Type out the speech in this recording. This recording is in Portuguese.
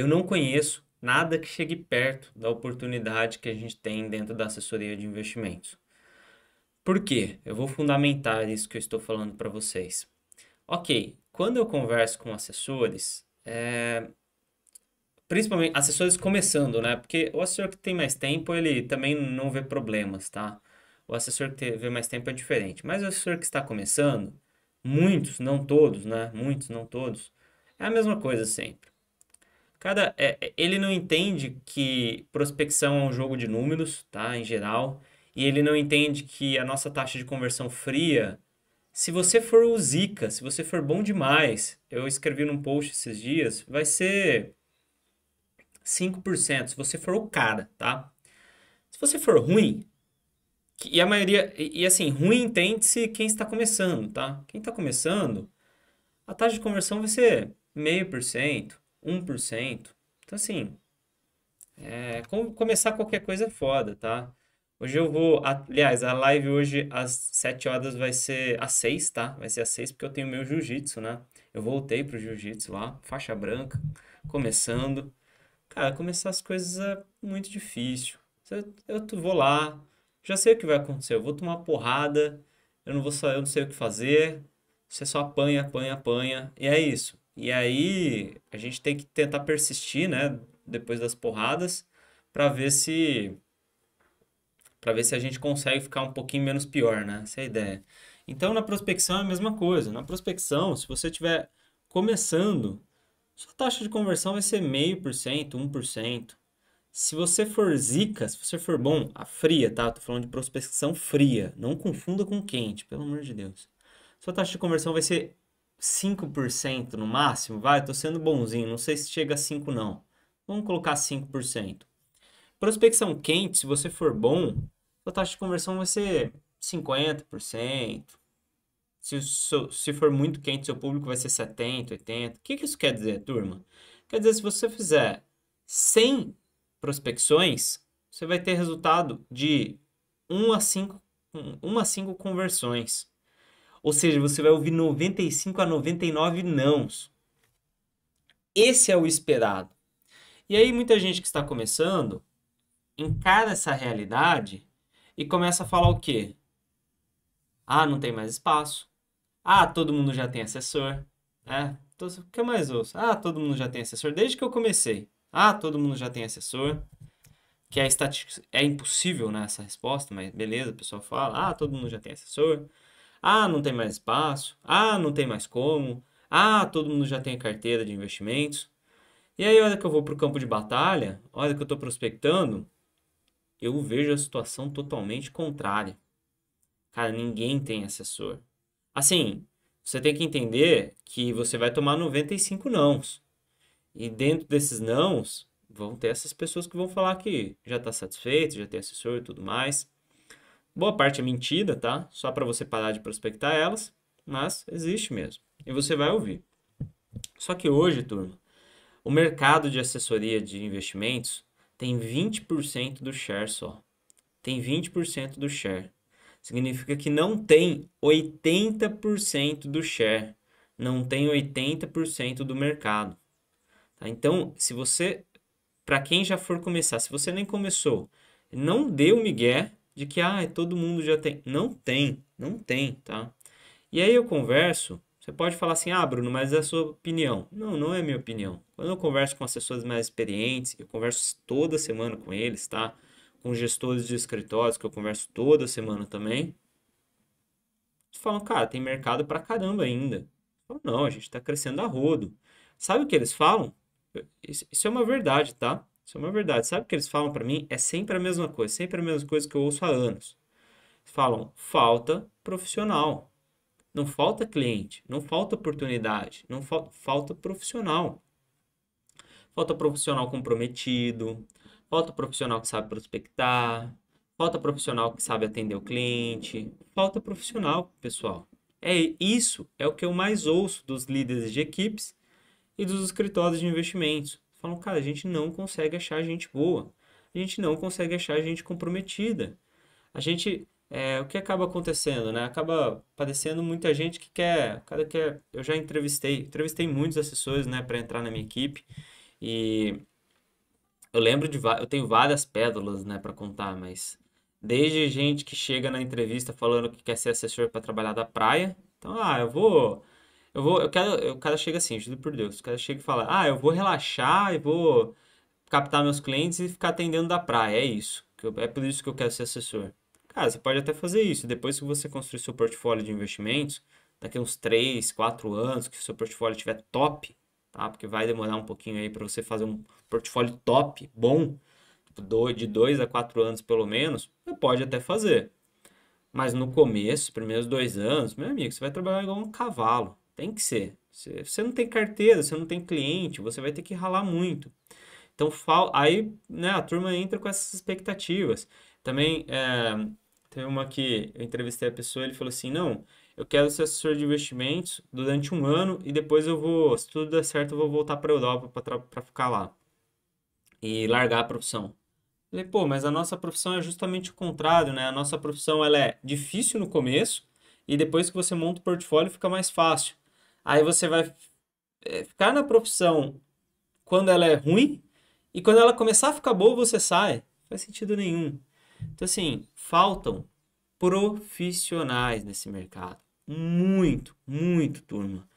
Eu não conheço nada que chegue perto da oportunidade que a gente tem dentro da assessoria de investimentos. Por quê? Eu vou fundamentar isso que eu estou falando para vocês. Ok, quando eu converso com assessores, é... principalmente assessores começando, né? Porque o assessor que tem mais tempo, ele também não vê problemas, tá? O assessor que vê mais tempo é diferente. Mas o assessor que está começando, muitos, não todos, né? Muitos, não todos, é a mesma coisa sempre Cara, é, é, ele não entende que prospecção é um jogo de números, tá? Em geral. E ele não entende que a nossa taxa de conversão fria, se você for o Zika, se você for bom demais, eu escrevi num post esses dias, vai ser 5%, se você for o cara, tá? Se você for ruim, e a maioria, e, e assim, ruim entende-se quem está começando, tá? Quem está começando, a taxa de conversão vai ser meio por cento 1%. Então, assim, é, começar qualquer coisa é foda, tá? Hoje eu vou. Aliás, a live hoje às 7 horas vai ser às 6, tá? Vai ser às 6 porque eu tenho meu jiu-jitsu, né? Eu voltei pro jiu-jitsu lá, faixa branca, começando. Cara, começar as coisas é muito difícil. Eu, vou lá, já sei o que vai acontecer, eu vou tomar porrada, eu não vou eu não sei o que fazer. Você só apanha, apanha, apanha, e é isso. E aí a gente tem que tentar persistir, né? Depois das porradas, para ver se para ver se a gente consegue ficar um pouquinho menos pior, né? Essa é a ideia. Então na prospecção é a mesma coisa. Na prospecção, se você estiver começando, sua taxa de conversão vai ser meio por cento, um por cento. Se você for zica, se você for bom, a fria, tá? Tô falando de prospecção fria. Não confunda com quente, pelo amor de Deus. Sua taxa de conversão vai ser 5% no máximo, vai, estou sendo bonzinho, não sei se chega a 5 não. Vamos colocar 5%. Prospecção quente, se você for bom, sua taxa de conversão vai ser 50%. Se, se for muito quente, seu público vai ser 70%, 80%. O que, que isso quer dizer, turma? Quer dizer, se você fizer 100 prospecções, você vai ter resultado de 1 a 5, 1 a 5 conversões. Ou seja, você vai ouvir 95 a 99 nãos. Esse é o esperado. E aí muita gente que está começando encara essa realidade e começa a falar o quê? Ah, não tem mais espaço. Ah, todo mundo já tem assessor. É, o que eu mais ouço? Ah, todo mundo já tem assessor desde que eu comecei. Ah, todo mundo já tem assessor. Que é, é impossível né, essa resposta, mas beleza, o pessoal fala. Ah, todo mundo já tem assessor. Ah, não tem mais espaço. Ah, não tem mais como. Ah, todo mundo já tem a carteira de investimentos. E aí, olha que eu vou para o campo de batalha, olha que eu estou prospectando, eu vejo a situação totalmente contrária. Cara, ninguém tem assessor. Assim, você tem que entender que você vai tomar 95 nãos. E dentro desses nãos, vão ter essas pessoas que vão falar que já está satisfeito, já tem assessor e tudo mais. Boa parte é mentira, tá? Só para você parar de prospectar elas, mas existe mesmo. E você vai ouvir. Só que hoje, turma, o mercado de assessoria de investimentos tem 20% do share só. Tem 20% do share. Significa que não tem 80% do share. Não tem 80% do mercado. Tá? Então, se você, para quem já for começar, se você nem começou, não dê o migué de que ah, todo mundo já tem. Não tem, não tem, tá? E aí eu converso, você pode falar assim, ah, Bruno, mas é a sua opinião. Não, não é minha opinião. Quando eu converso com assessores mais experientes, eu converso toda semana com eles, tá? Com gestores de escritórios, que eu converso toda semana também. Eles falam, cara, tem mercado pra caramba ainda. Eu falo, não, a gente tá crescendo a rodo. Sabe o que eles falam? Isso é uma verdade, tá? Isso é uma verdade. Sabe o que eles falam para mim? É sempre a mesma coisa, sempre a mesma coisa que eu ouço há anos. Falam falta profissional. Não falta cliente, não falta oportunidade, não fa falta profissional. Falta profissional comprometido, falta profissional que sabe prospectar, falta profissional que sabe atender o cliente, falta profissional, pessoal. É isso é o que eu mais ouço dos líderes de equipes e dos escritórios de investimentos falam, cara, a gente não consegue achar gente boa, a gente não consegue achar gente comprometida. A gente, é, o que acaba acontecendo, né? Acaba padecendo muita gente que quer, cada que eu já entrevistei, entrevistei muitos assessores, né, para entrar na minha equipe e eu lembro de, eu tenho várias pérolas, né, para contar, mas desde gente que chega na entrevista falando que quer ser assessor para trabalhar da praia, então, ah, eu vou eu vou, eu quero, o cara chega assim, juro por Deus, o cara chega e fala: "Ah, eu vou relaxar e vou captar meus clientes e ficar atendendo da praia, é isso. Eu, é por isso que eu quero ser assessor". Cara, você pode até fazer isso, depois que você construir seu portfólio de investimentos, daqui uns 3, 4 anos que o seu portfólio estiver top, tá? Porque vai demorar um pouquinho aí para você fazer um portfólio top, bom, tipo, do de 2 a 4 anos pelo menos, você pode até fazer. Mas no começo, primeiros dois anos, meu amigo, você vai trabalhar igual um cavalo. Tem que ser. Você não tem carteira, você não tem cliente, você vai ter que ralar muito. Então, aí né, a turma entra com essas expectativas. Também é, uma que eu entrevistei a pessoa, ele falou assim, não, eu quero ser assessor de investimentos durante um ano e depois eu vou, se tudo der certo, eu vou voltar para a Europa para ficar lá e largar a profissão. Eu falei, pô, mas a nossa profissão é justamente o contrário, né? A nossa profissão ela é difícil no começo e depois que você monta o portfólio fica mais fácil. Aí você vai é, ficar na profissão quando ela é ruim e quando ela começar a ficar boa, você sai. Não faz sentido nenhum. Então, assim, faltam profissionais nesse mercado. Muito, muito, turma.